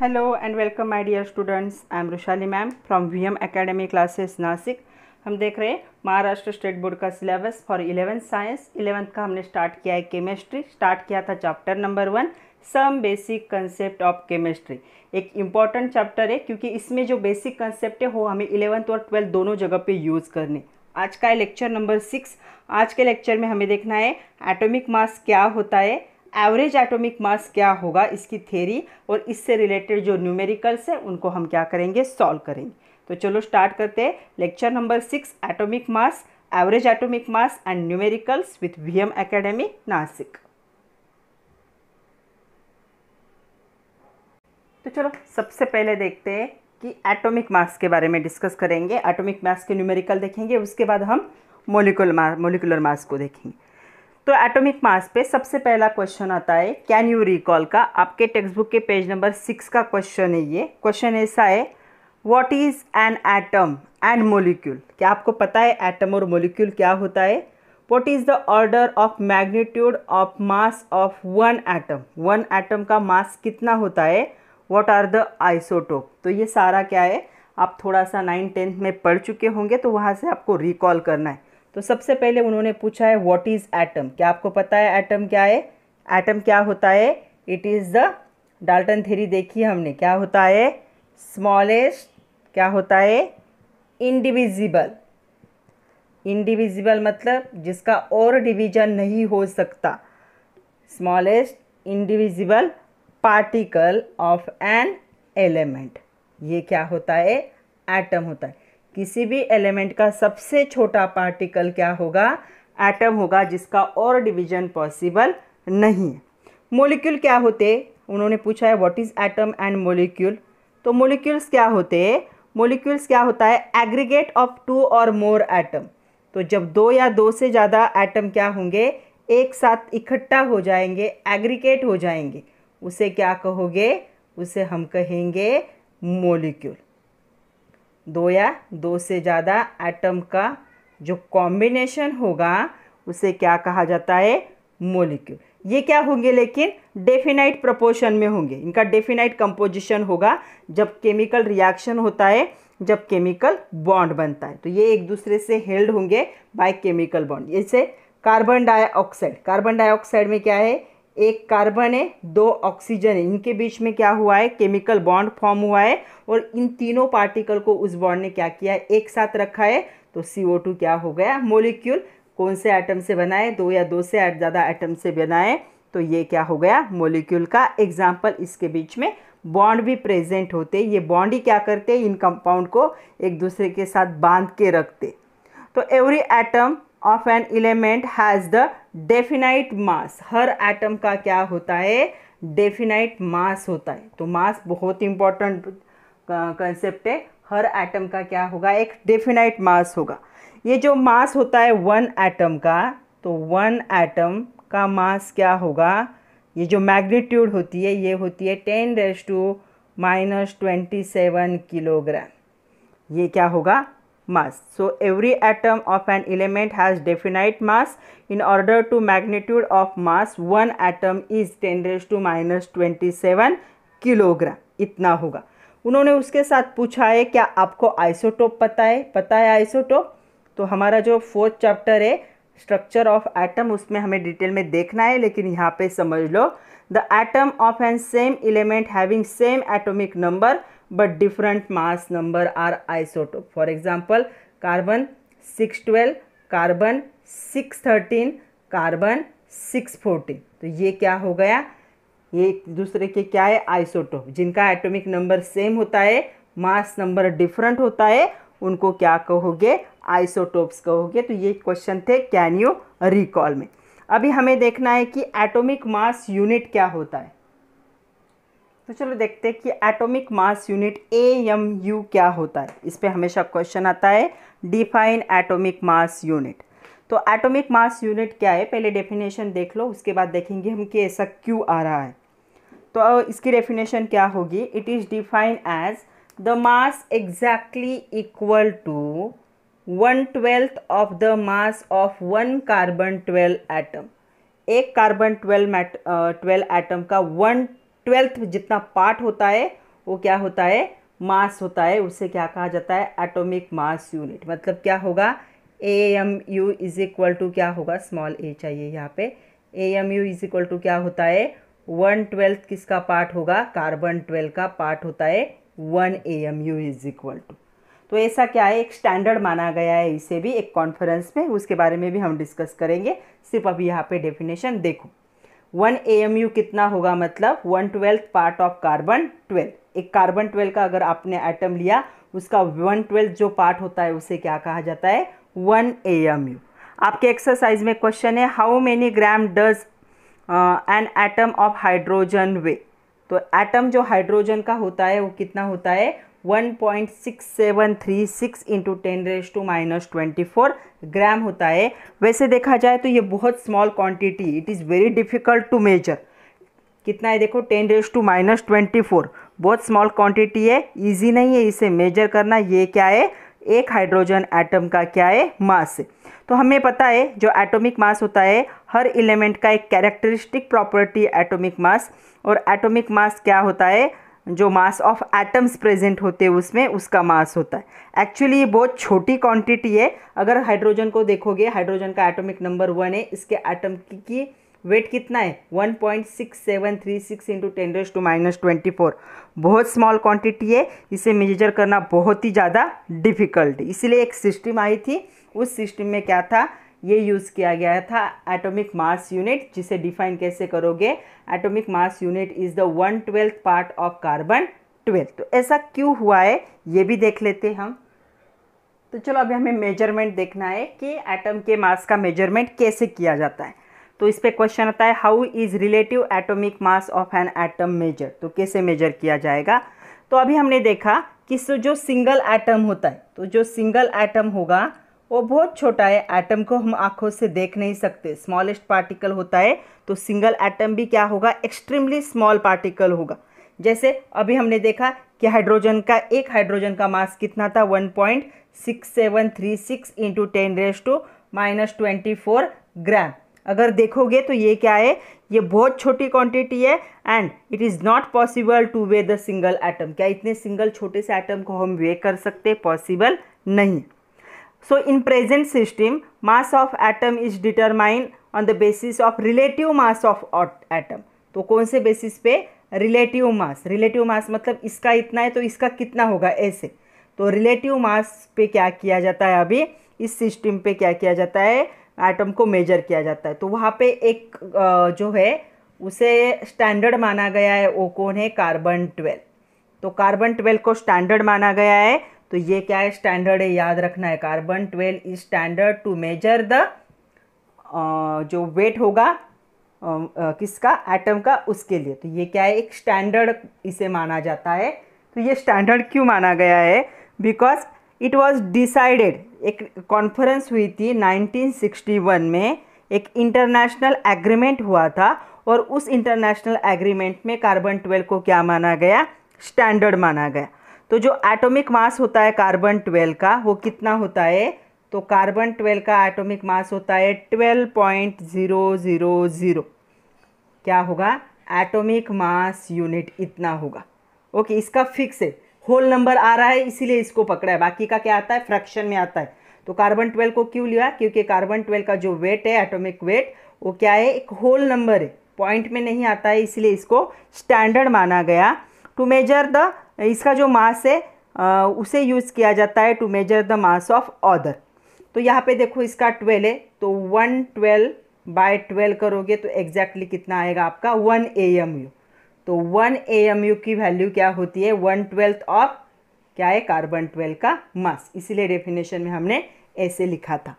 Hello and welcome my dear students I am Rushali ma'am from VM academy classes Nashik हम देख रहे हैं Maharashtra state board का syllabus for eleventh science eleventh का हमने स्टार्ट किया है केमिस्ट्री स्टार्ट किया था chapter number one some basic concept of chemistry एक इम्पॉर्टेंट चैप्टर है क्योंकि इसमें जो बेसिक कंसेप्ट है वो हमें इलेवंथ और ट्वेल्थ दोनों जगह पर यूज़ करने आज का है लेक्चर नंबर सिक्स आज के लेक्चर में हमें देखना है एटोमिक मास क्या होता है एवरेज एटॉमिक मास क्या होगा इसकी थेरी और इससे रिलेटेड जो न्यूमेरिकल्स हैं उनको हम क्या करेंगे सॉल्व करेंगे तो चलो स्टार्ट करते हैं lecture number six atomic mass average atomic mass and numericals with V M academy Nashik तो चलो सबसे पहले देखते हैं कि एटॉमिक मास के बारे में डिस्कस करेंगे एटॉमिक मास के न्यूमेरिकल देखेंगे उसके बाद हम मोलिकुलर मास मोलिकुलर मास को देखेंगे तो एटॉमिक मास पे सबसे पहला क्वेश्चन आता है कैन यू रिकॉल का आपके टेक्स्ट बुक के पेज नंबर सिक्स का क्वेश्चन है ये क्वेश्चन ऐसा है what is an atom and molecule क्या आपको पता है एटम और मोलिक्यूल क्या होता है what is the order of magnitude of mass of one atom one atom का मास कितना होता है वॉट आर द आइसोटोप तो ये सारा क्या है आप थोड़ा सा नाइन टेंथ में पढ़ चुके होंगे तो वहाँ से आपको रिकॉल करना है तो सबसे पहले उन्होंने पूछा है व्हाट इज़ एटम क्या आपको पता है एटम क्या है एटम क्या होता है it is the Dalton theory देखी हमने क्या होता है स्मॉलेस्ट क्या होता है इंडिविजिबल इंडिविजिबल मतलब जिसका और डिवीजन नहीं हो सकता smallest indivisible particle of an element ये क्या होता है एटम होता है किसी भी एलिमेंट का सबसे छोटा पार्टिकल क्या होगा एटम होगा जिसका और डिवीजन पॉसिबल नहीं मोलिक्यूल क्या होते उन्होंने पूछा है what is atom and molecule तो मोलिक्यूल्स क्या होते मोलिक्यूल्स क्या होता है एग्रीगेट ऑफ टू और मोर एटम तो जब दो या दो से ज़्यादा एटम क्या होंगे एक साथ इकट्ठा हो जाएंगे एग्रीगेट हो जाएंगे उसे क्या कहोगे उसे हम कहेंगे मोलिक्यूल दो या दो से ज़्यादा एटम का जो कॉम्बिनेशन होगा उसे क्या कहा जाता है मोलिक्यूल ये क्या होंगे लेकिन डेफिनाइट प्रपोर्शन में होंगे इनका डेफिनाइट कंपोजिशन होगा जब केमिकल रिएक्शन होता है जब केमिकल बॉन्ड बनता है तो ये एक दूसरे से हेल्ड होंगे बाय केमिकल बॉन्ड जैसे कार्बन डाइऑक्साइड कार्बन डाइऑक्साइड में क्या है एक कार्बन है दो ऑक्सीजन है इनके बीच में क्या हुआ है केमिकल बॉन्ड फॉर्म हुआ है और इन तीनों पार्टिकल को उस बॉन्ड ने क्या किया है एक साथ रखा है तो CO2 क्या हो गया मोलिक्यूल कौन से आइटम से बनाए दो या दो से ज़्यादा आइटम से बनाए तो ये क्या हो गया मोलिक्यूल का एग्जाम्पल इसके बीच में बॉन्ड भी प्रेजेंट होते ये बॉन्ड ही क्या करते इन कंपाउंड को एक दूसरे के साथ बांध के रखते तो every atom of an element has the definite mass हर एटम का क्या होता है डेफिनाइट मास होता है तो मास बहुत इंपॉर्टेंट कंसेप्ट है हर एटम का क्या होगा एक डेफिनाइट मास होगा ये जो मास होता है वन एटम का तो वन एटम का मास क्या होगा ये जो मैग्नीट्यूड होती है ये होती है ten dash to minus twenty seven kilogram ये क्या होगा mass. So, every atom of an element has definite mass. In order to magnitude of mass, one atom is 10 raised to minus 27 kilogram इतना होगा उन्होंने उसके साथ पूछा है क्या आपको आइसोटोप पता है पता है आइसोटोप तो हमारा जो फोर्थ चैप्टर है स्ट्रक्चर ऑफ एटम उसमें हमें डिटेल में देखना है लेकिन यहाँ पे समझ लो the atom of an same element having same atomic number but different mass number are isotope. For example, carbon 612, carbon 613, carbon 614. तो ये क्या हो गया ये एक दूसरे के क्या है आइसोटोप जिनका एटॉमिक नंबर सेम होता है मास नंबर डिफरेंट होता है उनको क्या कहोगे आइसोटोप्स कहोगे तो ये क्वेश्चन थे कैन यू रिकॉल में अभी हमें देखना है कि एटॉमिक मास यूनिट क्या होता है तो चलो देखते हैं कि atomic mass unit A M U क्या होता है इस पर हमेशा क्वेश्चन आता है डिफाइन एटॉमिक मास यूनिट तो एटॉमिक मास यूनिट क्या है पहले डेफिनेशन देख लो उसके बाद देखेंगे हम कि ऐसा क्यों आ रहा है तो इसकी डेफिनेशन क्या होगी it is define as the mass exactly equal to one twelfth of the mass of one carbon twelve atom एक कार्बन ट्वेल्व ट्वेल्व एटम का वन ट्वेल्थ जितना पार्ट होता है वो क्या होता है मास होता है उसे क्या कहा जाता है एटॉमिक मास यूनिट मतलब क्या होगा A M U is equal to क्या होगा स्मॉल ए चाहिए यहाँ पे A M U is equal to क्या होता है वन ट्वेल्थ किसका पार्ट होगा कार्बन ट्वेल्व का पार्ट होता है one A M U is equal to तो ऐसा क्या है एक स्टैंडर्ड माना गया है इसे भी एक कॉन्फ्रेंस में उसके बारे में भी हम डिस्कस करेंगे सिर्फ अभी यहाँ पे डेफिनेशन देखो वन ए कितना होगा मतलब one twelfth part of carbon twelfth एक कार्बन ट्वेल्व का अगर आपने आइटम लिया उसका वन ट्वेल्थ जो पार्ट होता है उसे क्या कहा जाता है वन ए आपके एक्सरसाइज में क्वेश्चन है how many gram does an atom of hydrogen weigh तो एटम जो हाइड्रोजन का होता है वो कितना होता है one point six seven three six into ten raise to minus twenty four gram होता है वैसे देखा जाए तो ये बहुत small quantity it is very difficult to measure कितना है देखो ten raise to minus twenty four बहुत स्मॉल क्वांटिटी है इजी नहीं है इसे मेजर करना ये क्या है एक हाइड्रोजन एटम का क्या है मास है तो हमें पता है जो एटॉमिक मास होता है हर एलिमेंट का एक कैरेक्टरिस्टिक प्रॉपर्टी एटॉमिक मास और एटॉमिक मास क्या होता है जो मास ऑफ एटम्स प्रेजेंट होते हैं उसमें उसका मास होता है एक्चुअली ये बहुत छोटी क्वांटिटी है अगर हाइड्रोजन को देखोगे हाइड्रोजन का एटॉमिक नंबर वन है इसके एटम की, की वेट कितना है 1.6736 point six seven three six into ten raise to minus twenty four बहुत स्मॉल क्वांटिटी है इसे मेजर करना बहुत ही ज़्यादा डिफिकल्ट इसलिए एक सिस्टम आई थी उस सिस्टम में क्या था ये यूज़ किया गया था एटॉमिक मास यूनिट जिसे डिफाइन कैसे करोगे atomic mass unit is the one twelfth part of carbon twelfth तो ऐसा क्यों हुआ है ये भी देख लेते हम तो चलो अभी हमें मेजरमेंट देखना है कि एटम के मास का मेजरमेंट कैसे किया जाता है तो इस पर क्वेश्चन आता है how is relative atomic mass of an atom measure तो कैसे मेजर किया जाएगा तो अभी हमने देखा कि जो सिंगल एटम होता है तो जो सिंगल एटम होगा वो बहुत छोटा है एटम को हम आंखों से देख नहीं सकते स्मॉलेस्ट पार्टिकल होता है तो सिंगल एटम भी क्या होगा एक्सट्रीमली स्मॉल पार्टिकल होगा जैसे अभी हमने देखा कि हाइड्रोजन का एक हाइड्रोजन का मास कितना था one point six seven three six into ten raise to minus twenty four gram अगर देखोगे तो ये क्या है ये बहुत छोटी क्वांटिटी है and it is not possible to weigh the single atom क्या इतने सिंगल छोटे से एटम को हम वे कर सकते पॉसिबल नहीं So in present system, mass of atom is determined on the basis of relative mass of atom. तो कौन से बेसिस पे रिलेटिव मास रिलेटिव मास मतलब इसका इतना है तो इसका कितना होगा ऐसे तो रिलेटिव मास पे क्या किया जाता है अभी इस सिस्टम पे क्या किया जाता है एटम को मेजर किया जाता है तो वहाँ पे एक जो है उसे स्टैंडर्ड माना गया है वो कौन है कार्बन ट्वेल्व तो कार्बन ट्वेल्व को स्टैंडर्ड माना गया है तो ये क्या है स्टैंडर्ड है याद रखना है carbon twelve is standard to measure the जो वेट होगा किसका एटम का उसके लिए तो ये क्या है एक स्टैंडर्ड इसे माना जाता है तो ये स्टैंडर्ड क्यों माना गया है बिकॉज इट वॉज डिसाइडेड एक कॉन्फ्रेंस हुई थी 1961 में एक इंटरनेशनल एग्रीमेंट हुआ था और उस इंटरनेशनल एग्रीमेंट में कार्बन ट्वेल्व को क्या माना गया स्टैंडर्ड माना गया तो जो एटॉमिक मास होता है कार्बन ट्वेल्व का वो कितना होता है तो कार्बन ट्वेल्व का एटॉमिक मास होता है twelve point zero zero zero क्या होगा एटॉमिक मास यूनिट इतना होगा ओके इसका फिक्स है होल नंबर आ रहा है इसीलिए इसको पकड़ा है बाकी का क्या आता है फ्रैक्शन में आता है तो कार्बन ट्वेल्व को क्यों लिया क्योंकि कार्बन ट्वेल्व का जो वेट है एटोमिक वेट वो क्या है एक होल नंबर है पॉइंट में नहीं आता है इसलिए इसको स्टैंडर्ड माना गया टू मेजर द इसका जो मास है उसे यूज़ किया जाता है to measure the mass of other तो यहाँ पे देखो इसका ट्वेल्व है तो वन ट्वेल्व बाय ट्वेल्व करोगे तो एग्जैक्टली कितना आएगा आपका वन ए एम यू तो वन ए एम यू की वैल्यू क्या होती है वन ट्वेल्थ ऑफ क्या है कार्बन ट्वेल्व का मास इसीलिए डेफिनेशन में हमने ऐसे लिखा था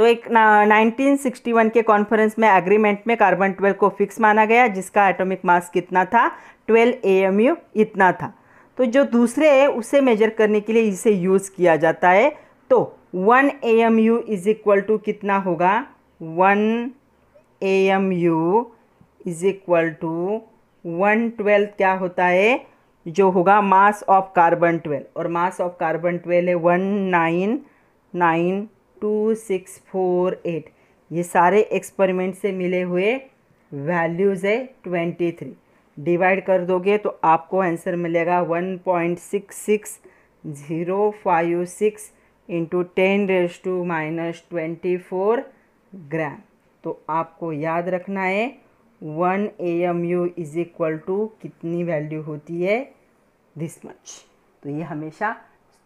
तो एक 1961 के कॉन्फ्रेंस में एग्रीमेंट में कार्बन 12 को फिक्स माना गया जिसका एटॉमिक मास कितना था 12 एएमयू इतना था तो जो दूसरे है उसे मेजर करने के लिए इसे यूज़ किया जाता है तो one A M U is equal to कितना होगा one A M U is equal to one twelve क्या होता है जो होगा मास ऑफ कार्बन ट्वेल्व और मास ऑफ कार्बन ट्वेल्व है one nine nine two six four eight ये सारे एक्सपेरिमेंट से मिले हुए वैल्यूज़ है ट्वेंटी थ्री डिवाइड कर दोगे तो आपको आंसर मिलेगा one point six six zero five six into ten raise to minus twenty four gram तो आपको याद रखना है one A M U is equal to कितनी वैल्यू होती है दिस मच तो ये हमेशा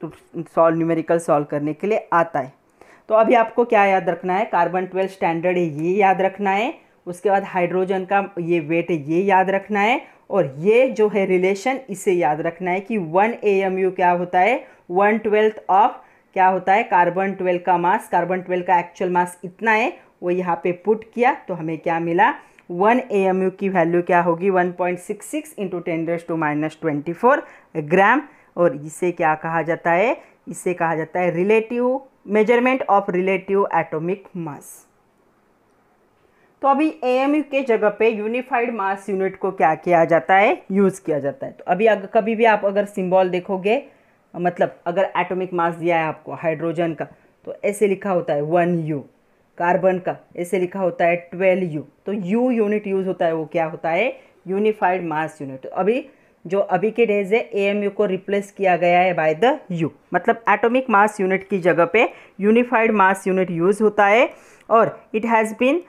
सॉल्व न्यूमेरिकल सॉल्व करने के लिए आता है तो अभी आपको क्या याद रखना है कार्बन ट्वेल्व स्टैंडर्ड है ये याद रखना है उसके बाद हाइड्रोजन का ये वेट है ये याद रखना है और ये जो है रिलेशन इसे याद रखना है कि वन ए एम यू क्या होता है वन ट्वेल्थ ऑफ क्या होता है कार्बन ट्वेल्व का मास कार्बन ट्वेल्व का एक्चुअल मास इतना है वो यहाँ पे पुट किया तो हमें क्या मिला वन ए एम यू की वैल्यू क्या होगी one point six six into ten raise to minus twenty four gram और इसे क्या कहा जाता है इसे कहा जाता है relative measurement of relative atomic mass तो अभी ए के जगह पे यूनिफाइड मास यूनिट को क्या किया जाता है यूज़ किया जाता है तो अभी अगर कभी भी आप अगर सिंबल देखोगे मतलब अगर एटॉमिक मास दिया है आपको हाइड्रोजन का तो ऐसे लिखा होता है वन यू कार्बन का ऐसे लिखा होता है ट्वेल्व यू तो यू यूनिट यूज़ होता है वो क्या होता है यूनिफाइड मास यूनिट अभी जो अभी के डेज है यू को रिप्लेस किया गया है बाय द यू मतलब एटॉमिक मास यूनिट की जगह पे यूनिफाइड मास यूनिट यूज़ होता है और it has been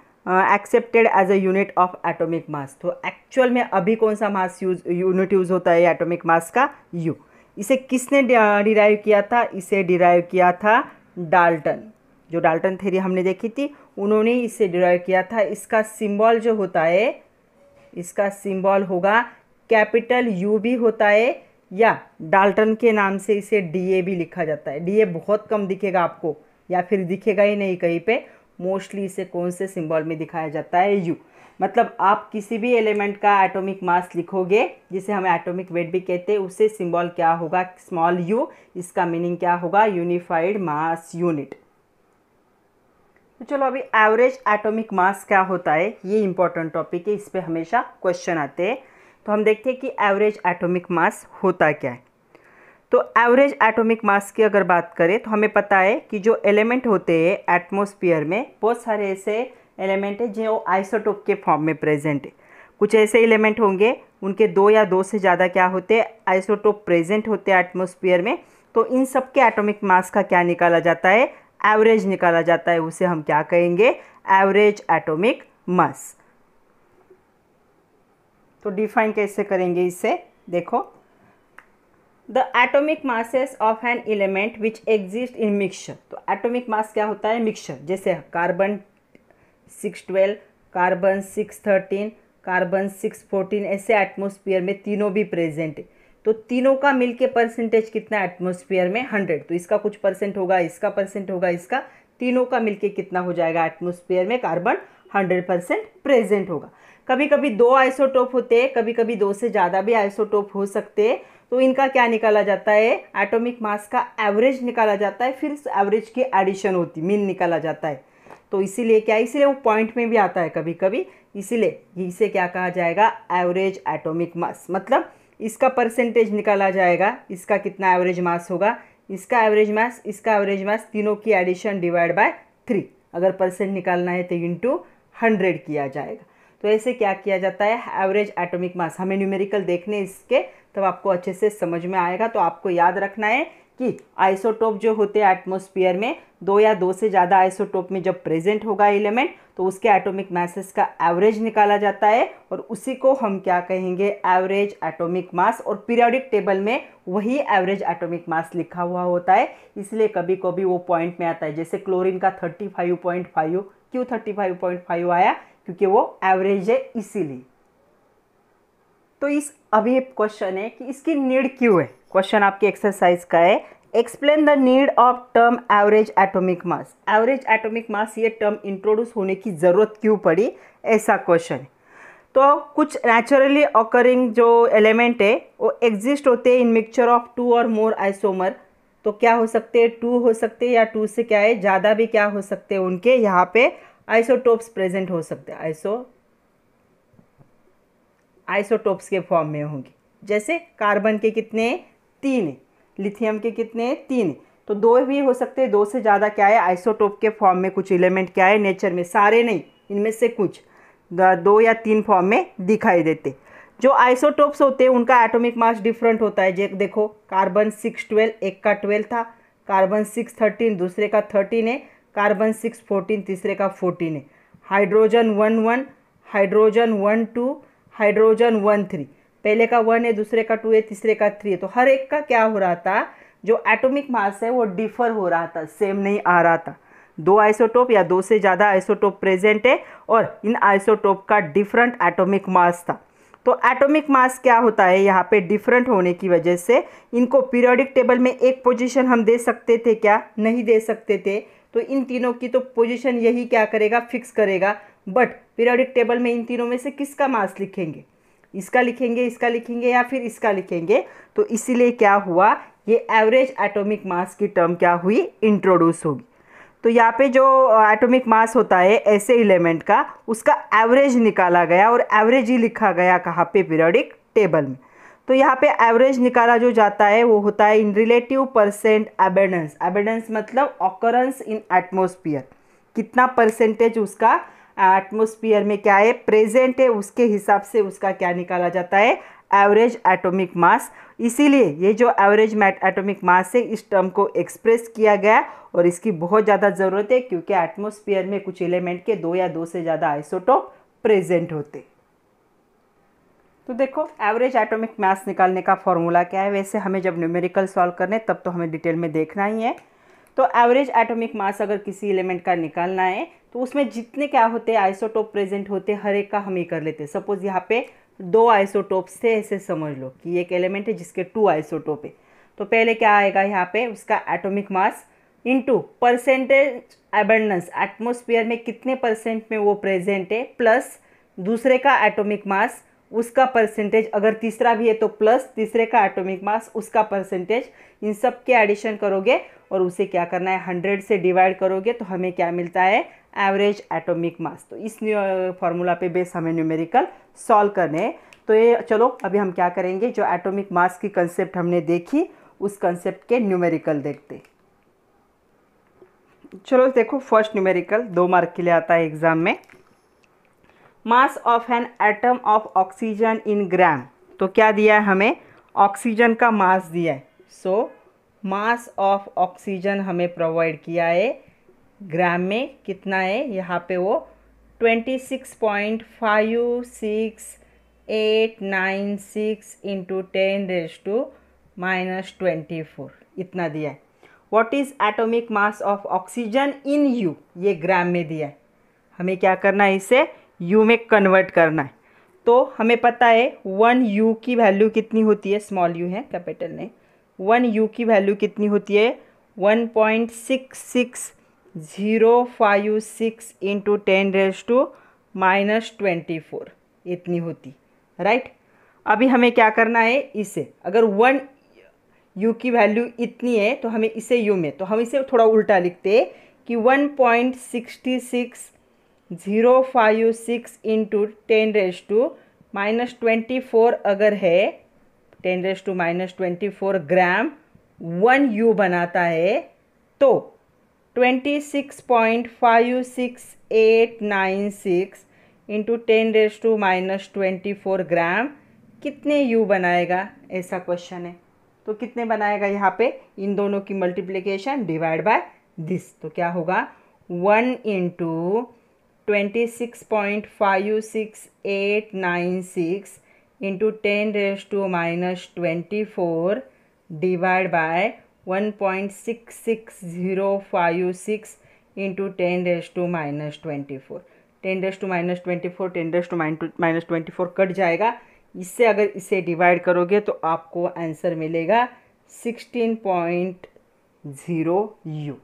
accepted as a unit of atomic mass तो एक्चुअल में अभी कौन सा मास यूज यूनिट यूज़ होता है एटॉमिक मास का यू इसे किसने डिराइव किया था इसे डिराइव किया था डाल्टन जो डाल्टन थेरी हमने देखी थी उन्होंने इसे डिराइव किया था इसका सिंबल जो होता है इसका सिंबल होगा कैपिटल यू भी होता है या डाल्टन के नाम से इसे डी ए भी लिखा जाता है डी ए बहुत कम दिखेगा आपको या फिर दिखेगा ही नहीं कहीं पे मोस्टली इसे कौन से सिंबल में दिखाया जाता है यू मतलब आप किसी भी एलिमेंट का एटॉमिक मास लिखोगे जिसे हम एटॉमिक वेट भी कहते हैं उसे सिंबल क्या होगा स्मॉल यू इसका मीनिंग क्या होगा यूनिफाइड मास यूनिट तो चलो अभी एवरेज एटॉमिक मास क्या होता है ये इंपॉर्टेंट टॉपिक है इस पर हमेशा क्वेश्चन आते हैं तो हम देखते हैं कि एवरेज एटॉमिक मास होता क्या है तो एवरेज एटॉमिक मास की अगर बात करें तो हमें पता है कि जो एलिमेंट होते हैं एटमोसफियर में बहुत सारे ऐसे एलिमेंट हैं जो आइसोटोप के फॉर्म में प्रेजेंट है कुछ ऐसे एलिमेंट होंगे उनके दो या दो से ज़्यादा क्या होते हैं आइसोटोप प्रेजेंट होते हैं एटमोसफियर में तो इन सब के एटोमिक मास का क्या निकाला जाता है एवरेज निकाला जाता है उसे हम क्या कहेंगे एवरेज एटोमिक मास तो डिफाइन कैसे करेंगे इसे देखो the atomic masses of an element which exist in mixture तो एटोमिक मास क्या होता है मिक्सचर जैसे carbon six twelve carbon six thirteen carbon six fourteen ऐसे एटमोस्फियर में तीनों भी प्रेजेंट है तो तीनों का मिलके परसेंटेज कितना एटमोस्फियर में हंड्रेड तो इसका कुछ परसेंट होगा इसका परसेंट होगा इसका तीनों का मिलके कितना हो जाएगा एटमोस्फियर में कार्बन हंड्रेड परसेंट प्रेजेंट होगा कभी कभी दो आइसोटोप होते हैं कभी कभी दो से ज़्यादा भी आइसोटोप हो सकते तो इनका क्या निकाला जाता है एटॉमिक मास का एवरेज निकाला जाता है फिर इस एवरेज की एडिशन होती मीन निकाला जाता है तो इसीलिए क्या इसीलिए वो पॉइंट में भी आता है कभी कभी इसीलिए इसे क्या कहा जाएगा एवरेज एटॉमिक मास मतलब इसका परसेंटेज निकाला जाएगा इसका कितना एवरेज मास होगा इसका एवरेज मास इसका एवरेज मास तीनों की एडिशन डिवाइड बाय थ्री अगर परसेंट निकालना है तो इंटू हंड्रेड किया जाएगा तो ऐसे क्या किया जाता है एवरेज एटॉमिक मास हमें न्यूमेरिकल देखने इसके तब आपको अच्छे से समझ में आएगा तो आपको याद रखना है कि आइसोटोप जो होते हैं एटमोस्फियर में दो या दो से ज़्यादा आइसोटोप में जब प्रेजेंट होगा एलिमेंट तो उसके एटॉमिक मासेस का एवरेज निकाला जाता है और उसी को हम क्या कहेंगे एवरेज एटॉमिक मास और पीरियोडिक टेबल में वही एवरेज एटॉमिक मास लिखा हुआ होता है इसलिए कभी कभी वो पॉइंट में आता है जैसे क्लोरीन का थर्टी फाइव पॉइंट फाइव क्यों थर्टी फाइव पॉइंट फाइव आया क्योंकि वो एवरेज है इसीलिए तो इस अभी क्वेश्चन है कि इसकी नीड क्यों है क्वेश्चन आपकी एक्सरसाइज का है explain the need of term average atomic mass average atomic mass ये टर्म इंट्रोड्यूस होने की ज़रूरत क्यों पड़ी ऐसा क्वेश्चन है तो कुछ नेचुरली ऑकरिंग जो एलिमेंट है वो एग्जिस्ट होते हैं इन मिक्सचर ऑफ टू और मोर आइसोमर तो क्या हो सकते हैं टू हो सकते हैं या टू से क्या है ज़्यादा भी क्या हो सकते हैं उनके यहाँ पे आइसोटोप्स प्रेजेंट हो सकते हैं आइसो आइसोटोप्स के फॉर्म में होंगे जैसे कार्बन के कितने तीन लिथियम के कितने तीन तो दो भी हो सकते हैं दो से ज़्यादा क्या है आइसोटोप के फॉर्म में कुछ एलिमेंट क्या है नेचर में सारे नहीं इनमें से कुछ दो या तीन फॉर्म में दिखाई देते जो आइसोटोप्स होते हैं उनका एटॉमिक मास डिफरेंट होता है जे देखो कार्बन सिक्स ट्वेल्व एक का ट्वेल्व था कार्बन सिक्स थर्टीन दूसरे का थर्टीन है कार्बन सिक्स फोर्टीन तीसरे का फोर्टीन है hydrogen one one hydrogen one two hydrogen one three पहले का वन है दूसरे का टू है तीसरे का थ्री है तो हर एक का क्या हो रहा था जो एटॉमिक मास है वो डिफर हो रहा था सेम नहीं आ रहा था दो आइसोटोप या दो से ज़्यादा आइसोटोप प्रेजेंट है और इन आइसोटोप का डिफरेंट एटॉमिक मास था तो एटॉमिक मास क्या होता है यहाँ पे डिफरेंट होने की वजह से इनको पीरियोडिक टेबल में एक पोजीशन हम दे सकते थे क्या नहीं दे सकते थे तो इन तीनों की तो पोजीशन यही क्या करेगा फिक्स करेगा बट पीरियोडिक टेबल में इन तीनों में से किसका मास लिखेंगे इसका लिखेंगे इसका लिखेंगे या फिर इसका लिखेंगे तो इसीलिए क्या हुआ ये एवरेज एटॉमिक मास की टर्म क्या हुई इंट्रोड्यूस होगी तो यहाँ पे जो एटॉमिक मास होता है ऐसे एलिमेंट का उसका एवरेज निकाला गया और एवरेज ही लिखा गया कहाँ पे पीरियोडिक टेबल में तो यहाँ पे एवरेज निकाला जो जाता है वो होता है इन रिलेटिव परसेंट एबेडेंस एबेडेंस मतलब ऑकरेंस इन एटमोस्फियर कितना परसेंटेज उसका एटमोस्फियर में क्या है प्रेजेंट है उसके हिसाब से उसका क्या निकाला जाता है एवरेज एटॉमिक मास इसीलिए ये जो एवरेज मैट एटोमिक मास है इस टर्म को एक्सप्रेस किया गया और इसकी बहुत ज़्यादा ज़रूरत है क्योंकि एटमोस्फियर में कुछ एलिमेंट के दो या दो से ज़्यादा आइसोटोप प्रेजेंट होते हैं तो देखो एवरेज एटॉमिक मास निकालने का फॉर्मूला क्या है वैसे हमें जब न्यूमेरिकल सॉल्व करने तब तो हमें डिटेल में देखना ही है तो एवरेज एटॉमिक मास अगर किसी एलिमेंट का निकालना है तो उसमें जितने क्या होते हैं आइसोटोप प्रेजेंट होते हर एक का हम ये कर लेते सपोज़ यहाँ पे दो आइसोटोप्स थे ऐसे समझ लो कि एक एलिमेंट है जिसके टू आइसोटोप है तो पहले क्या आएगा यहाँ पे उसका atomic mass to percentage abundance atmosphere में कितने परसेंट में वो प्रेजेंट है प्लस दूसरे का एटॉमिक मास उसका परसेंटेज अगर तीसरा भी है तो प्लस तीसरे का एटॉमिक मास उसका परसेंटेज इन सब के एडिशन करोगे और उसे क्या करना है हंड्रेड से डिवाइड करोगे तो हमें क्या मिलता है एवरेज एटॉमिक मास तो इस फॉर्मूला पे बेस हमें न्यूमेरिकल सॉल्व करने हैं तो ये चलो अभी हम क्या करेंगे जो एटॉमिक मास की कंसेप्ट हमने देखी उस कंसेप्ट के न्यूमेरिकल देखते चलो देखो फर्स्ट न्यूमेरिकल दो मार्क के लिए आता है एग्ज़ाम में mass of an atom of oxygen in gram तो क्या दिया है हमें ऑक्सीजन का मास दिया है सो मास ऑफ ऑक्सीजन हमें प्रोवाइड किया है ग्राम में कितना है यहाँ पे वो twenty six point five six eight nine six into ten raise to minus twenty four इतना दिया है what is atomic mass of oxygen in u ये ग्राम में दिया है हमें क्या करना है इसे यू में कन्वर्ट करना है तो हमें पता है वन यू की वैल्यू कितनी होती है स्मॉल यू है कैपिटल ने वन यू की वैल्यू कितनी होती है one point six six zero five six into ten raise to minus twenty four इतनी होती राइट अभी हमें क्या करना है इसे अगर वन यू की वैल्यू इतनी है तो हमें इसे यू में तो हम इसे थोड़ा उल्टा लिखते हैं कि one point sixty six zero five six into ten raise to minus twenty four अगर है ten raise to minus twenty four gram one u बनाता है तो twenty six point five six eight nine six into ten raise to minus twenty four gram कितने u बनाएगा ऐसा question है तो कितने बनाएगा यहाँ पे इन दोनों की मल्टीप्लिकेशन डिवाइड बाय दिस तो क्या होगा one into twenty six point five six eight nine six into ten raise to minus twenty four divide by one point six six zero five six into ten raise to minus twenty four ten raise to minus twenty four ten raise to minus twenty four cut जाएगा इससे अगर इसे divide करोगे तो आपको answer मिलेगा sixteen point zero u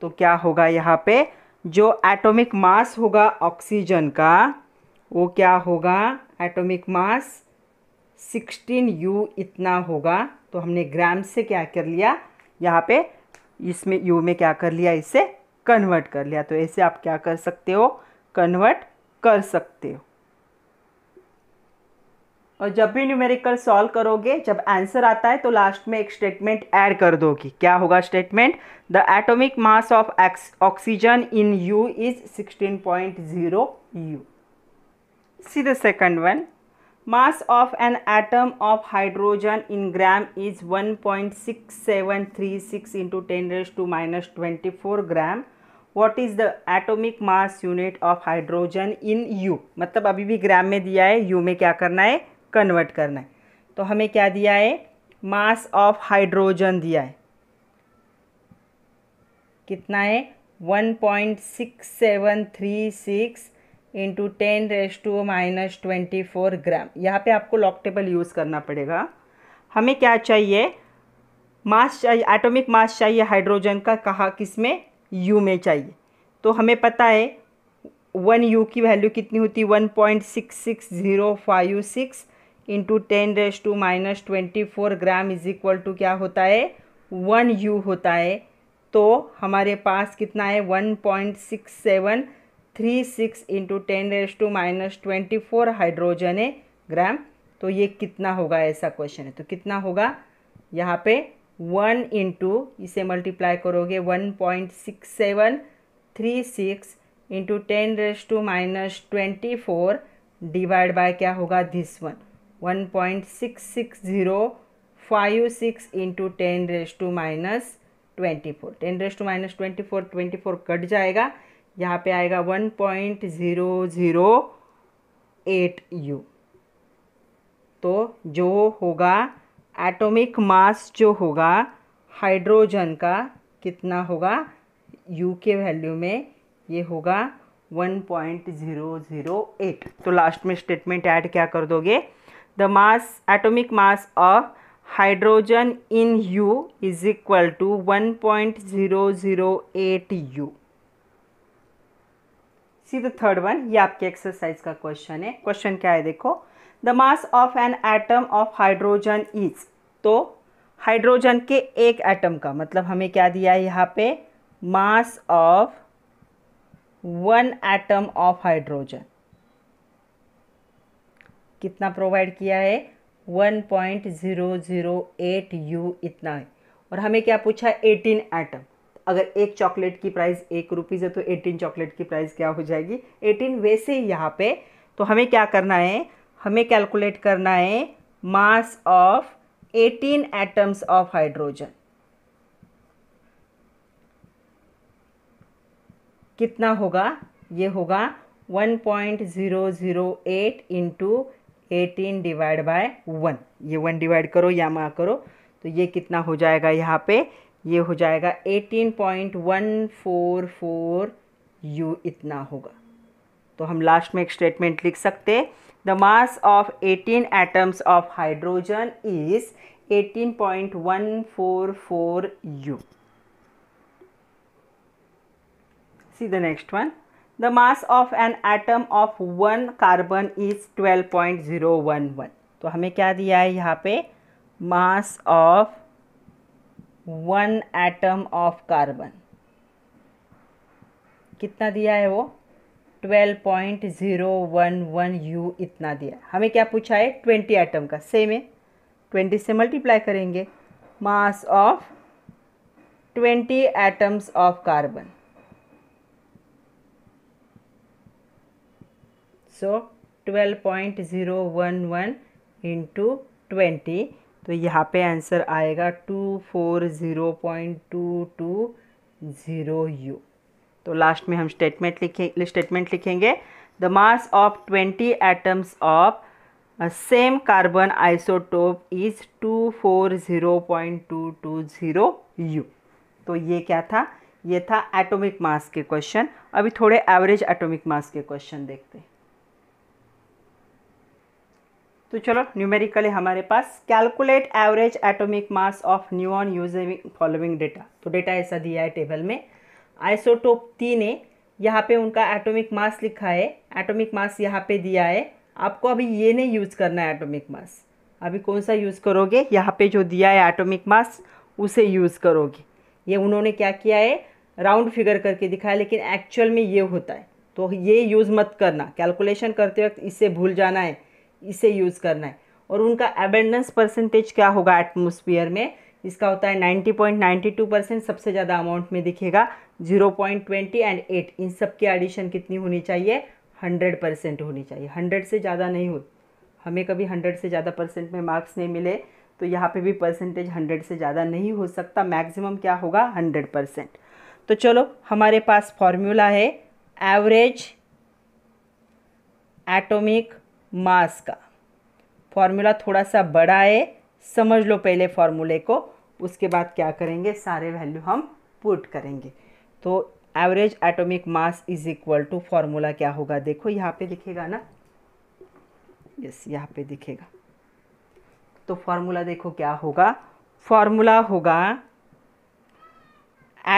तो क्या होगा यहाँ पे जो एटॉमिक मास होगा ऑक्सीजन का वो क्या होगा एटॉमिक मास 16 यू इतना होगा तो हमने ग्राम से क्या कर लिया यहाँ पे इसमें यू में क्या कर लिया इसे कन्वर्ट कर लिया तो ऐसे आप क्या कर सकते हो कन्वर्ट कर सकते हो और जब भी न्यूमेरिकल सॉल्व करोगे जब आंसर आता है तो लास्ट में एक स्टेटमेंट ऐड कर दोगी क्या होगा statement the atomic mass of oxygen in u is 16.0 u see the second one mass of an atom of hydrogen in gram is 1.6736 into 10 to minus twenty four gram what is the atomic mass unit of hydrogen in u मतलब अभी भी ग्राम में दिया है you में क्या करना है कन्वर्ट करना है तो हमें क्या दिया है मास ऑफ हाइड्रोजन दिया है कितना है one point six seven three six into ten raise to minus twenty four gram यहाँ पे आपको लॉक टेबल यूज़ करना पड़ेगा हमें क्या चाहिए मास चाहिए एटॉमिक मास चाहिए हाइड्रोजन का कहा किस में यू में चाहिए तो हमें पता है वन यू की वैल्यू कितनी होती है one point six six zero five six into ten raise to minus twenty four gram is equal to क्या होता है वन यू होता है तो हमारे पास कितना है one point six seven three six into ten raise to minus twenty four hydrogen है ग्राम तो ये कितना होगा ऐसा क्वेश्चन है तो कितना होगा यहाँ पे वन इंटू इसे मल्टीप्लाई करोगे one point six seven three six into ten raise to minus twenty four divide by क्या होगा this one one point six six zero five six into ten raise to minus twenty four ten raise to minus twenty four twenty four cut जाएगा यहाँ पे आएगा one point zero zero eight u तो जो होगा atomic मास जो होगा hydrogen का कितना होगा यू के वैल्यू में ये होगा 1.008 तो लास्ट में स्टेटमेंट ऐड क्या कर दोगे the mass atomic mass of hydrogen in U is equal to 1.008 U. See the third one ये आपके एक्सरसाइज का क्वेश्चन है क्वेश्चन क्या है देखो the mass of an atom of hydrogen is तो हाइड्रोजन के एक एटम का मतलब हमें क्या दिया है यहाँ पे mass of one atom of hydrogen कितना प्रोवाइड किया है 1.008 यू इतना है और हमें क्या पूछा है एटीन एटम अगर एक चॉकलेट की प्राइस एक रुपीज़ है तो 18 चॉकलेट की प्राइस क्या हो जाएगी 18 वैसे ही यहाँ पे तो हमें क्या करना है हमें कैलकुलेट करना है mass of 18 atoms of hydrogen कितना होगा ये होगा 1.008 point zero zero eight into eighteen divide by one ये वन डिवाइड करो या माँ करो तो ये कितना हो जाएगा यहाँ पे ये हो जाएगा eighteen point one four four u इतना होगा तो हम लास्ट में एक स्टेटमेंट लिख सकते the mass of eighteen atoms of hydrogen is eighteen point one four four u see the next one the mass of an atom of one carbon is 12.011 तो हमें क्या दिया है यहाँ पे mass of one atom of carbon कितना दिया है वो 12.011 U इतना दिया है हमें क्या पूछा है 20 एटम का सेम है 20 से मल्टीप्लाई करेंगे mass of 20 atoms of carbon so twelve point zero one one into twenty तो यहाँ पे आंसर आएगा two four zero point two two zero u तो लास्ट में हम स्टेटमेंट लिखे स्टेटमेंट लिखेंगे the mass of twenty atoms of same carbon isotope is two four zero point two two zero u तो ये क्या था ये था एटॉमिक मास के क्वेश्चन अभी थोड़े एवरेज एटॉमिक मास के क्वेश्चन देखते हैं तो चलो न्यूमेरिकली हमारे पास calculate average atomic mass of neon using following data तो डेटा ऐसा दिया है टेबल में आइसोटोप तीन है यहाँ पे उनका एटॉमिक मास लिखा है एटॉमिक मास यहाँ पे दिया है आपको अभी ये नहीं यूज़ करना है एटॉमिक मास अभी कौन सा यूज़ करोगे यहाँ पे जो दिया है एटॉमिक मास उसे यूज़ करोगे ये उन्होंने क्या किया है राउंड फिगर करके दिखाया लेकिन एक्चुअल में ये होता है तो ये यूज़ मत करना कैलकुलेशन करते वक्त इससे भूल जाना है इसे यूज़ करना है और उनका अबेंडेंस परसेंटेज क्या होगा एटमोसफियर में इसका होता है 90.92 परसेंट सबसे ज़्यादा अमाउंट में दिखेगा 0.20 एंड 8 इन सब की एडिशन कितनी होनी चाहिए 100 परसेंट होनी चाहिए 100 से ज़्यादा नहीं हो हमें कभी 100 से ज़्यादा परसेंट में मार्क्स नहीं मिले तो यहाँ पे भी परसेंटेज 100 से ज़्यादा नहीं हो सकता मैक्सिमम क्या होगा 100 परसेंट तो चलो हमारे पास फॉर्मूला है एवरेज एटोमिक मास का फॉर्मूला थोड़ा सा बड़ा है समझ लो पहले फॉर्मूले को उसके बाद क्या करेंगे सारे वैल्यू हम पुट करेंगे तो average atomic mass is equal to formula क्या होगा देखो यहाँ पे दिखेगा ना यस यहाँ पे दिखेगा तो फॉर्मूला देखो क्या होगा फॉर्मूला होगा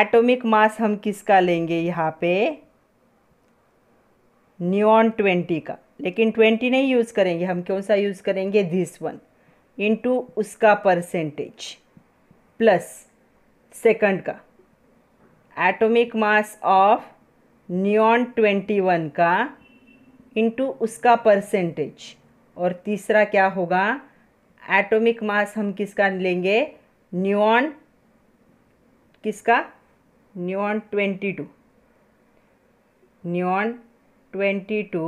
एटॉमिक मास हम किसका लेंगे यहाँ पे न्यून ट्वेंटी का लेकिन ट्वेंटी नहीं यूज़ करेंगे हम कौन सा यूज़ करेंगे दिस वन इनटू उसका परसेंटेज प्लस सेकंड का atomic mass of neon twenty one का इनटू उसका परसेंटेज और तीसरा क्या होगा एटॉमिक मास हम किसका लेंगे न्यून किसका neon twenty two neon twenty two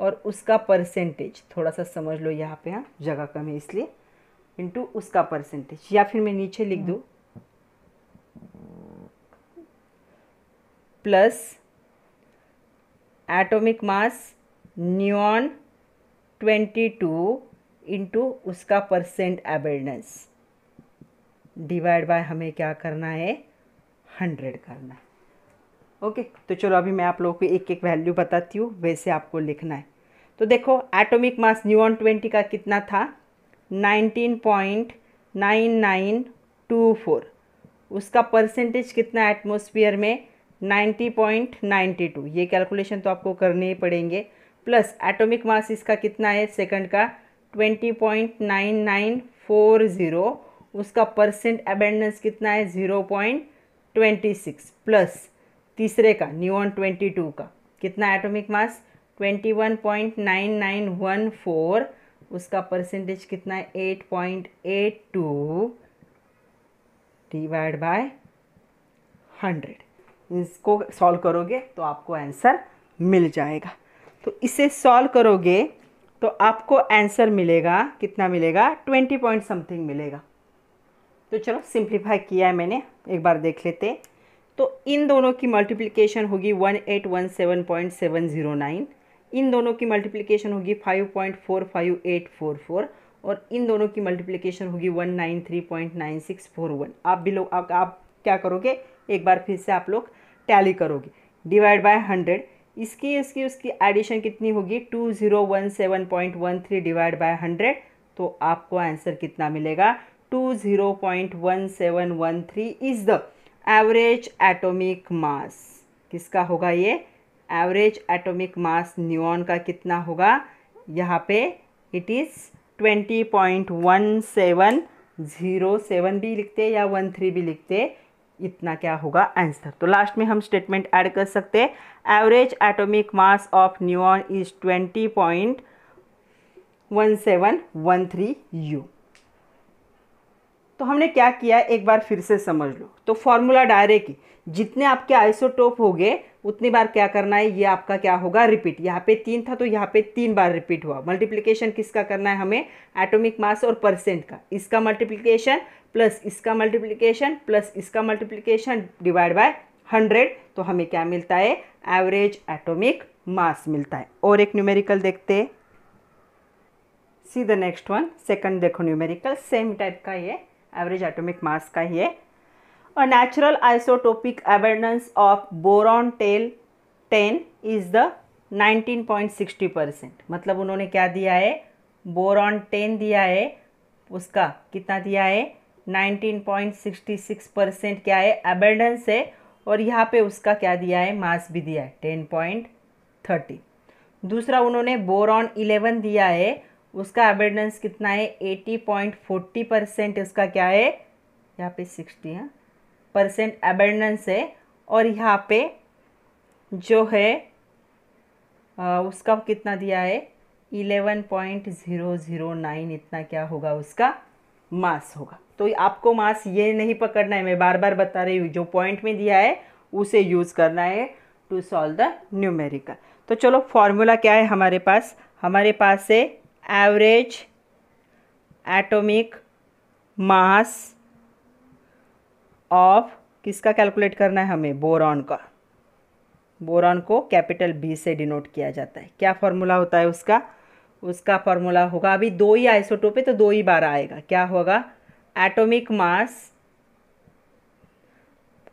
और उसका परसेंटेज थोड़ा सा समझ लो यहाँ पे हाँ जगह कम है इसलिए इंटू उसका परसेंटेज या फिर मैं नीचे लिख दूँ प्लस एटॉमिक मास न्यून 22 इंटू उसका परसेंट एबेंडेंस डिवाइड बाय हमें क्या करना है हंड्रेड करना है ओके तो चलो अभी मैं आप लोगों को एक एक वैल्यू बताती हूँ वैसे आपको लिखना है तो देखो एटॉमिक मास न्यूऑन ट्वेंटी का कितना था nineteen point nine nine two four उसका परसेंटेज कितना एटमोसफियर में नाइन्टी पॉइंट नाइन्टी टू ये कैलकुलेशन तो आपको करने ही पड़ेंगे प्लस एटॉमिक मास इसका कितना है सेकंड का twenty point nine nine four zero उसका परसेंट अबेंडेंस कितना है zero point twenty six plus तीसरे का न्यू ऑन ट्वेंटी टू का कितना atomic mass twenty one point nine nine one four उसका परसेंटेज कितना है eight point eight two divide by hundred इसको सॉल्व करोगे तो आपको आंसर मिल जाएगा तो इसे सॉल्व करोगे तो आपको आंसर मिलेगा कितना मिलेगा ट्वेंटी पॉइंट समथिंग मिलेगा तो चलो सिंप्लीफाई किया है मैंने एक बार देख लेते तो इन दोनों की मल्टीप्लिकेशन होगी one eight one seven point seven zero nine इन दोनों की मल्टीप्लिकेशन होगी five point four five eight four four और इन दोनों की मल्टीप्लिकेशन होगी one nine three point nine six four one आप भी लोग आप, आप क्या करोगे एक बार फिर से आप लोग टैली करोगे डिवाइड बाय हंड्रेड इसकी इसकी उसकी एडिशन कितनी होगी two zero one seven point one three divide by hundred तो आपको आंसर कितना मिलेगा two zero point one seven one three is the average atomic mass किसका होगा ये एवरेज एटॉमिक मास न्यूऑन का कितना होगा यहाँ पे it is twenty point one seven zero seven भी लिखते या वन थ्री भी लिखते इतना क्या होगा आंसर तो लास्ट में हम स्टेटमेंट ऐड कर सकते average atomic mass of neon is twenty point one seven one three u तो हमने क्या किया एक बार फिर से समझ लो तो फॉर्मूला डायरेक्ट जितने आपके आइसोटोप हो गए उतनी बार क्या करना है ये आपका क्या होगा रिपीट यहाँ पे तीन था तो यहाँ पे तीन बार रिपीट हुआ मल्टीप्लिकेशन किसका करना है हमें एटॉमिक मास और परसेंट का इसका मल्टीप्लिकेशन प्लस इसका मल्टीप्लिकेशन प्लस इसका मल्टीप्लिकेशन डिवाइड बाय हंड्रेड तो हमें क्या मिलता है एवरेज एटोमिक मास मिलता है और एक न्यूमेरिकल देखते see the next one second देखो न्यूमेरिकल सेम टाइप का ये एवरेज एटॉमिक मास का ही है और natural isotopic abundance of boron tell ten is the 19.60 percent मतलब उन्होंने क्या दिया है बोरॉन टेन दिया है उसका कितना दिया है 19.66 परसेंट क्या है एबेंडेंस है और यहाँ पे उसका क्या दिया है मास भी दिया है 10.30 दूसरा उन्होंने बोरॉन 11 दिया है उसका अबेडेंस कितना है एटी पॉइंट फोर्टी परसेंट उसका क्या है यहाँ पे सिक्सटी है परसेंट अबेडेंस है और यहाँ पे जो है आ, उसका कितना दिया है eleven point zero zero nine इतना क्या होगा उसका मास होगा तो आपको मास ये नहीं पकड़ना है मैं बार बार बता रही हूँ जो पॉइंट में दिया है उसे यूज़ करना है टू सॉल्व द न्यूमेरिकल तो चलो फॉर्मूला क्या है हमारे पास हमारे पास है एवरेज एटॉमिक मास ऑफ किसका कैलकुलेट करना है हमें बोरॉन का बोरॉन को कैपिटल बी से डिनोट किया जाता है क्या फॉर्मूला होता है उसका उसका फॉर्मूला होगा अभी दो ही आइसोटोप है तो दो ही बार आएगा क्या होगा एटॉमिक मास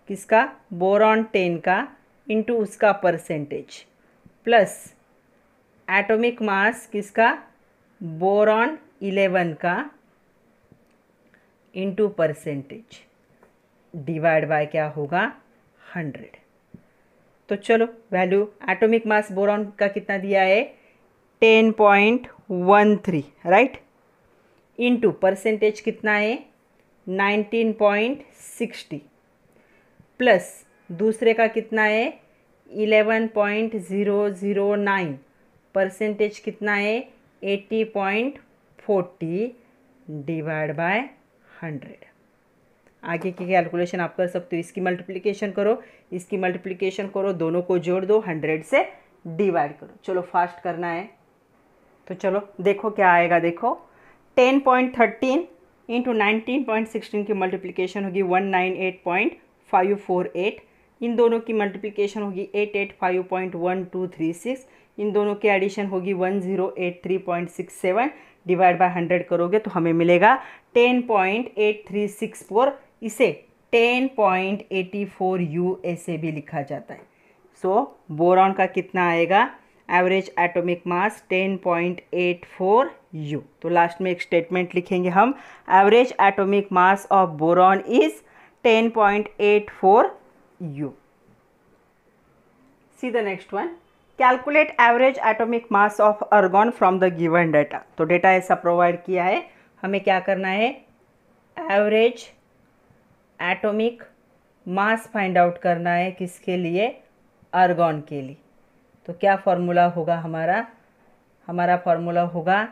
किसका बोरॉन टेन का इंटू उसका परसेंटेज प्लस एटॉमिक मास किसका बोरॉन इलेवन का इंटू परसेंटेज डिवाइड बाय क्या होगा हंड्रेड तो चलो वैल्यू एटॉमिक मास बोरॉन का कितना दिया है ten point one three right into percentage कितना है नाइनटीन पॉइंट सिक्सटी प्लस दूसरे का कितना है eleven point zero zero nine percentage कितना है eighty point forty divide by hundred आगे की कैलकुलेशन आप कर सकते हो इसकी मल्टीप्लिकेशन करो इसकी मल्टीप्लिकेशन करो दोनों को जोड़ दो हंड्रेड से डिवाइड करो चलो फास्ट करना है तो चलो देखो क्या आएगा देखो ten point thirteen into nineteen point sixteen की मल्टीप्लिकेशन होगी one nine eight point five four eight इन दोनों की मल्टीप्लिकेशन होगी eight eight five point one two three six इन दोनों की एडिशन होगी one zero eight three point six seven divide by hundred करोगे तो हमें मिलेगा ten point eight three six four इसे ten point eighty four u ऐसे भी लिखा जाता है सो so, बोरॉन का कितना आएगा एवरेज एटॉमिक मास 10.84 यू तो लास्ट में एक स्टेटमेंट लिखेंगे हम average atomic mass of boron is 10.84 u see the next one calculate average atomic mass of argon from the given data तो डेटा ऐसा प्रोवाइड किया है हमें क्या करना है average atomic mass find out करना है किसके लिए अर्गॉन के लिए तो क्या फॉर्मूला होगा हमारा हमारा फॉर्मूला होगा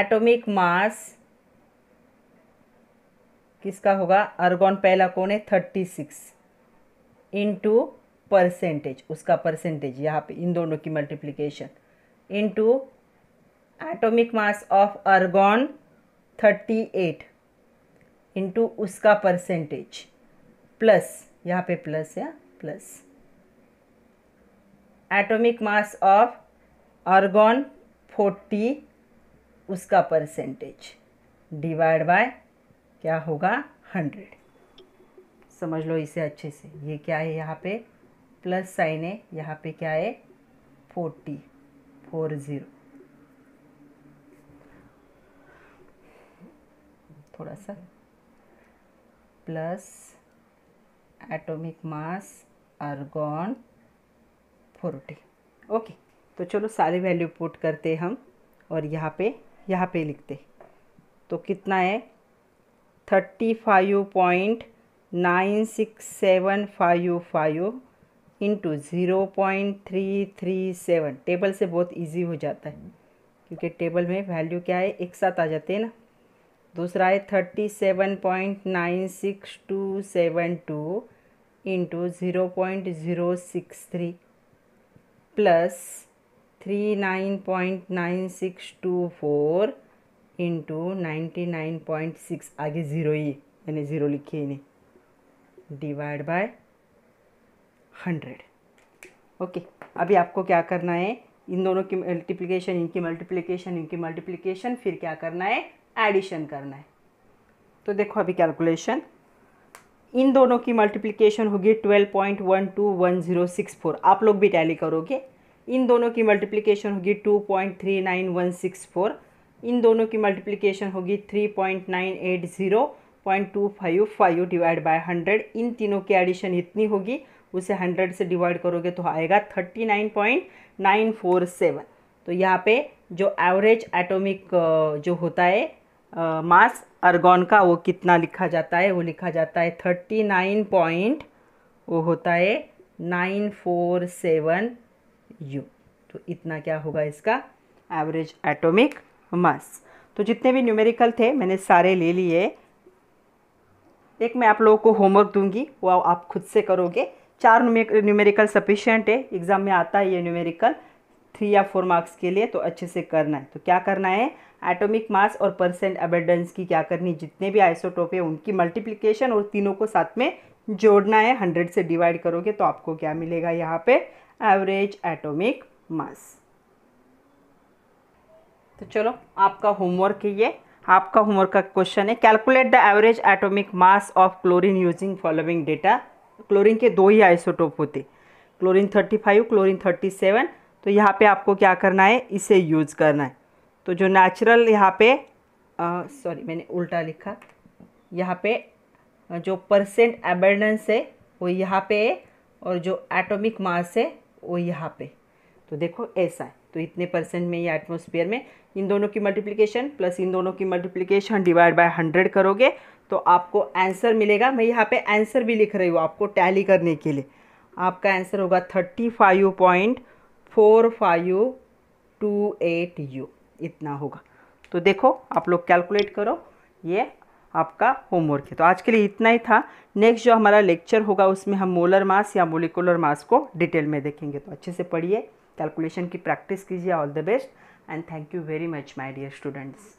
एटॉमिक मास किसका होगा अर्गॉन पहला कौन है थर्टी सिक्स इंटू परसेंटेज उसका परसेंटेज यहाँ पे इन दोनों की multiplication into atomic mass of argon thirty eight into उसका परसेंटेज प्लस यहाँ पे प्लस या plus atomic mass of argon forty उसका परसेंटेज डिवाइड बाय क्या होगा हंड्रेड समझ लो इसे अच्छे से ये क्या है यहाँ पे प्लस साइन है यहाँ पे क्या है फोर्टी फोर ज़ीरो थोड़ा सा plus atomic mass argon forty okay तो चलो सारे वैल्यू पुट करते हम और यहाँ पे यहाँ पे लिखते तो कितना है thirty five point nine six seven five five into zero point three three seven table से बहुत इजी हो जाता है क्योंकि टेबल में वैल्यू क्या है एक साथ आ जाते हैं ना दूसरा है thirty seven point nine six two seven two into zero point zero six three plus three nine point nine six two four into ninety nine point six आगे ज़ीरो ही मैंने ज़ीरो लिखी है इन्हें डिवाइड बाय हंड्रेड ओके अभी आपको क्या करना है इन दोनों की मल्टीप्लिकेशन इनकी मल्टीप्लिकेशन इनकी मल्टीप्लिकेशन फिर क्या करना है एडिशन करना है तो देखो अभी कैलकुलेशन इन दोनों की मल्टीप्लिकेशन होगी twelve point one two one zero six four आप लोग भी टैली करोगे इन दोनों की मल्टीप्लिकेशन होगी two point three nine one six four इन दोनों की मल्टीप्लिकेशन होगी three point nine eight zero point two five five divide by hundred इन तीनों की एडिशन इतनी होगी उसे हंड्रेड से डिवाइड करोगे तो आएगा thirty nine point nine four seven तो यहाँ पे जो एवरेज एटॉमिक जो होता है मास अर्गॉन का वो कितना लिखा जाता है वो लिखा जाता है थर्टी नाइन पॉइंट वो होता है नाइन फोर सेवन यू तो इतना क्या होगा इसका एवरेज एटॉमिक मास तो जितने भी न्यूमेरिकल थे मैंने सारे ले लिए एक मैं आप लोगों को होमवर्क दूंगी वो आप खुद से करोगे चार न्यूमेरिकल सफिशियंट है एग्ज़ाम में आता है ये न्यूमेरिकल थ्री या फोर मार्क्स के लिए तो अच्छे से करना है तो क्या करना है एटॉमिक मास और परसेंट अबेडेंस की क्या करनी जितने भी आइसोटोप है उनकी मल्टीप्लिकेशन और तीनों को साथ में जोड़ना है हंड्रेड से डिवाइड करोगे तो आपको क्या मिलेगा यहाँ पे एवरेज एटॉमिक मास तो चलो आपका होमवर्क है ये आपका होमवर्क का क्वेश्चन है calculate the average atomic mass of chlorine using following data chlorine के दो ही आइसोटोप होते क्लोरीन 35 क्लोरीन 37 तो यहाँ पे आपको क्या करना है इसे यूज़ करना है तो जो नेचुरल यहाँ पे सॉरी मैंने उल्टा लिखा यहाँ पे जो परसेंट एबेंडेंस है वो यहाँ पे है और जो एटॉमिक मास है वो यहाँ पे तो देखो ऐसा है तो इतने परसेंट में ये एटमोसफियर में इन दोनों की मल्टीप्लीकेशन प्लस इन दोनों की मल्टीप्लीकेशन डिवाइड बाय हंड्रेड करोगे तो आपको आंसर मिलेगा मैं यहाँ पे आंसर भी लिख रही हूँ आपको टैली करने के लिए आपका आंसर होगा thirty five point four five two eight u इतना होगा तो देखो आप लोग कैलकुलेट करो ये आपका होमवर्क है तो आज के लिए इतना ही था नेक्स्ट जो हमारा लेक्चर होगा उसमें हम मोलर मास या मोलिकुलर मास को डिटेल में देखेंगे तो अच्छे से पढ़िए कैलकुलेशन की प्रैक्टिस कीजिए all the best and thank you very much my dear students